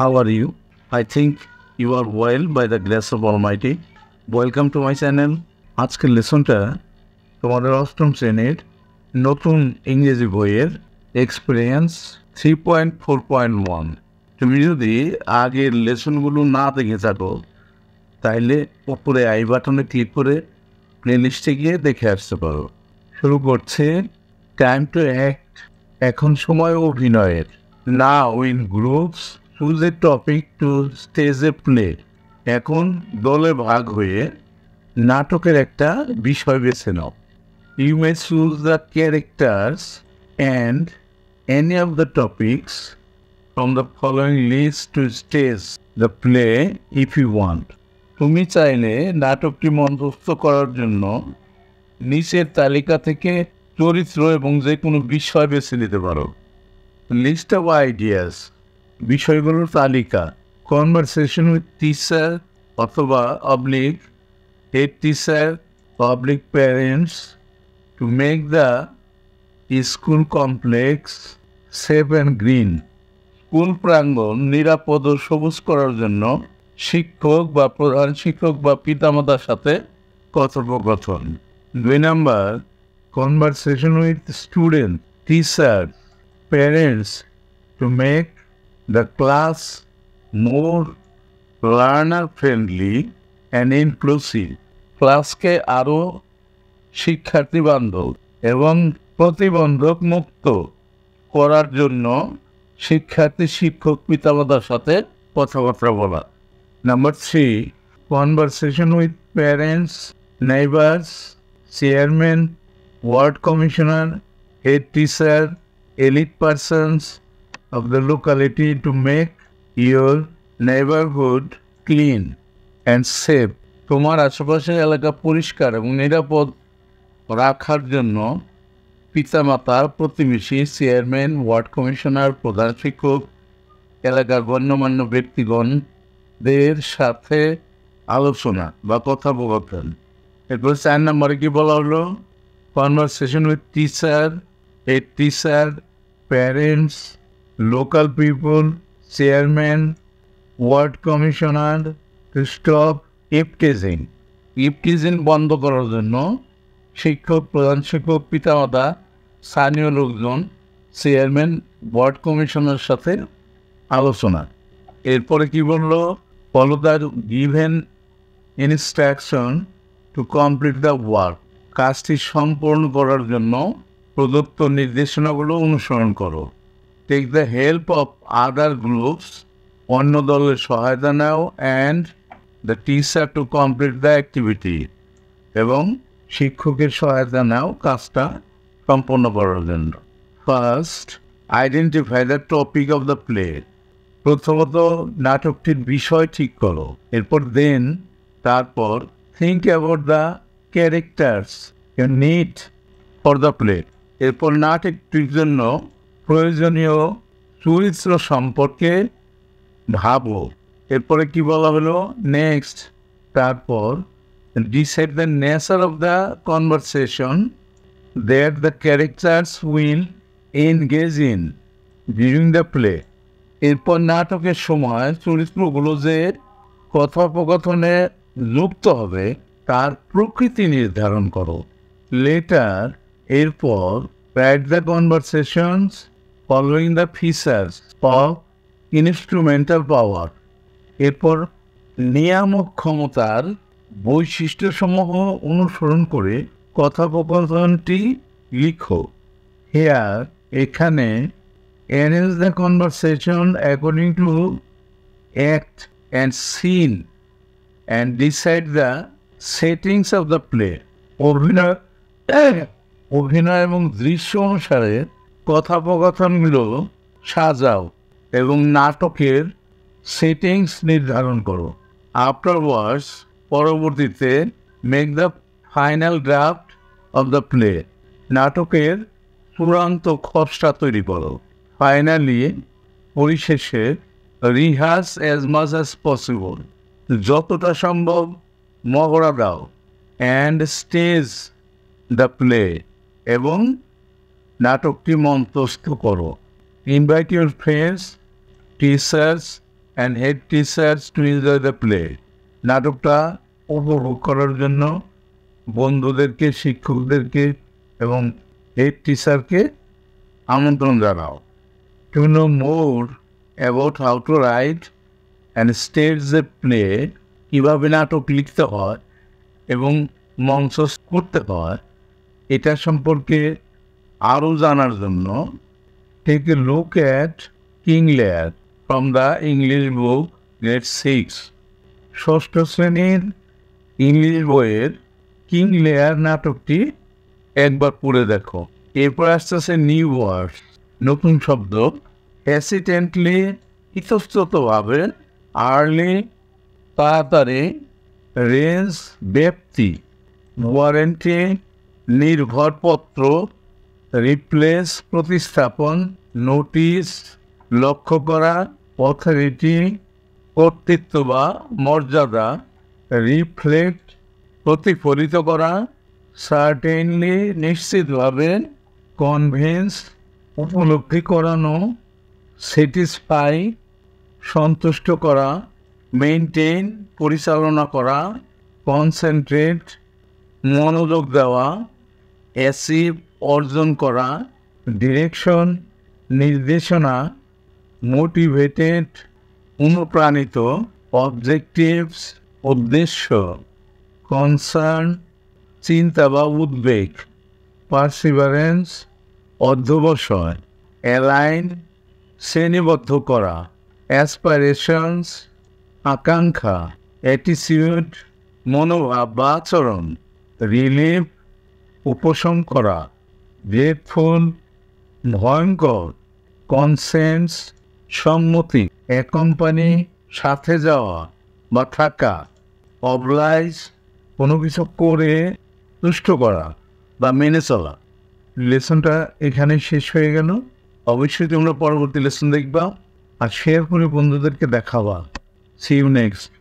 how are you? I think you are well by the grace of Almighty. Welcome to my channel আজকের লেসনটা তোমাদের অষ্টম শ্রেণীর নতুন ইংরেজি বইয়ের experience three point four point one তুমি যদি আগের লেসনগুলো না দেখে থাকো তাইলে উপরে আই বাটনে ক্লিক করে প্লেলিস্টে গিয়ে দেখে আসতে পারো শুরু করছে টাইম টু অ্যাক্ট এখন সময় অভিনয়ের না in groups choose topic to stage a play এখন দলে ভাগ হয়ে নাটকের একটা বিষয় বেছে নাও you may choose the characters and any of the topics from the following list to stage the play if you want তুমি চাইলে নাটকটি মঞ্চস্থ করার জন্য নিচের তালিকা থেকে চরিত্র এবং যে কোনো বিষয় বেছে নিতে পারো লিস্ট অফ আইডিয়াস বিষয়গুলোর তালিকা কনভারসেশন উইথ টিচার অথবা public head teacher public parents to make the school complex safe and green school প্রাঙ্গণ নিরাপদ ও সবুজ করার জন্য শিক্ষক বা প্রধান শিক্ষক বা পিতামাতার সাথে কথোপকথন দুই number conversation with student teacher parents to make the class more learner friendly and inclusive ক্লাসকে আরও শিক্ষার্থী এবং প্রতিবন্ধক মুক্ত করার জন্য শিক্ষার্থী শিক্ষক পিতামাতার সাথে কথাবার্তা বলা number three conversation with parents neighbours chairman ward commissioner head teacher elite persons of the locality to make your neighborhood clean and safe তোমার আশেপাশের এলাকা পরিষ্কার এবং নিরাপদ রাখার জন্য পিতামাতা প্রতিবেশী চেয়ারম্যান ওয়ার্ড কমিশনার প্রধান শিক্ষক এলাকার গণ্যমান্য ব্যক্তিগণদের সাথে আলোচনা বা কথোপকথন এরপর চার নম্বরে কী বলা হলো conversation with teacher a teacher parents local people, chairman, ward commissioner to stop eve teasing eve teasing বন্ধ করার জন্য শিক্ষক প্রধান শিক্ষক পিতামাতা স্থানীয় লোকজন চেয়ারম্যান বোর্ড কমিশনের সাথে আলোচনা এরপরে কি বলল follow given instruction to complete the work কাজটি সম্পূর্ণ করার জন্য প্রদত্ত নির্দেশনাগুলো অনুসরণ করো take the help of other groups অন্য দলের সহায়তা নাও and the teacher to complete the activity এবং শিক্ষকের সহায়তা নাও কাজটা সম্পন্ন করার জন্য first identify the topic of the play প্রথমত নাটকটির বিষয় ঠিক করো এরপর দেন তারপর think about the characters need for the play এরপর নাটকটির জন্য প্রয়োজনীয় চরিত্র সম্পর্কে ভাবো এরপরে কি বলা হলো নেক্সট তারপর decide the nature of the conversation that the characters will engage in during the play এরপর নাটকের সময় চরিত্রগুলো যে কথোপকথনে যুক্ত হবে তার প্রকৃতি নির্ধারণ করো লেটার এরপর put the conversations following the features of instrumental power এরপর নিয়ামক ক্ষমতার বৈশিষ্ট্যসমূহ অনুসরণ করে কথোপকথনটি লিখো হেয়ার এখানে arrange the conversation according to act and scene and decide the settings of the play অভিনয় অভিনয় এবং দৃশ্য অনুসারে কথোপকথনগুলো সাজাও এবং নাটকের সেটিংস নির্ধারণ করো আফটার ওয়ার্স পরবর্তীতে make the final draft of the play নাটকের চূড়ান্ত খসড়া তৈরি করো ফাইনালি পরিশেষে rehearse as much as possible যতটা সম্ভব মহড়া দাও অ্যান্ড স্টেজ দ্য প্লে এবং নাটকটি মন্তস্থ করো invite your friends teachers and head teachers to enjoy the play নাটকটা উপভোগ করার জন্য বন্ধুদেরকে শিক্ষকদেরকে এবং হেড টিচারকে আমন্ত্রণ জানাও to know more about how to write and stage the play কীভাবে নাটক লিখতে হয় এবং মঞ্চ করতে হয় এটা সম্পর্কে আরও জানার জন্য take look at King Lear from the English book grade six ষষ্ঠ শ্রেণীর ইংলিশ বইয়ের কিং লেয়ার নাটকটি একবার পড়ে দেখো এরপর আসতেছে নিউ ওয়ার্ড নতুন শব্দ অ্যাসিডেন্টলি ইতস্ততভাবে আর্লি তাড়াতাড়ি রেঞ্জ ব্যাপ্তি ওয়ারেন্টি নির্ভরপত্র রিপ্লেস প্রতিস্থাপন নোটিস লক্ষ্য করা অথরিটি কর্তৃত্ব বা মর্যাদা রিফ্লেক্ট প্রতিফলিত করা সার্টেনলি নিশ্চিতভাবে কনভিন্স উপলব্ধি করানো স্যাটিসফাই সন্তুষ্ট করা মেনটেন পরিচালনা করা কনসেন্ট্রেট মনোযোগ দেওয়া অ্যাসিভ অর্জন করা ডিরেকশন নির্দেশনা মোটিভেটেড অনুপ্রাণিত অবজেক্টিভস উদ্দেশ্য কনসার্ন চিন্তা বা উদ্বেগ পার্সিভারেন্স অধ্যবসায় অ্যালাইন শ্রেণীবদ্ধ করা অ্যাসপাইরেশনস আকাঙ্ক্ষা অ্যাটিসিউড মনোভাব বা আচরণ রিলিফ উপশম করা গ্রেটফুল ভয়ঙ্কর কনসেন্স সম্মতি এক কোম্পানি সাথে যাওয়া বা থাকা অবলাইজ কোনো কিছু করে তুষ্ট করা বা মেনে চলা লেসনটা এখানে শেষ হয়ে গেল অবশ্যই তোমরা পরবর্তী লেসন দেখবা আর শেয়ার করে বন্ধুদেরকে দেখাবা সি ইউ নেক্সট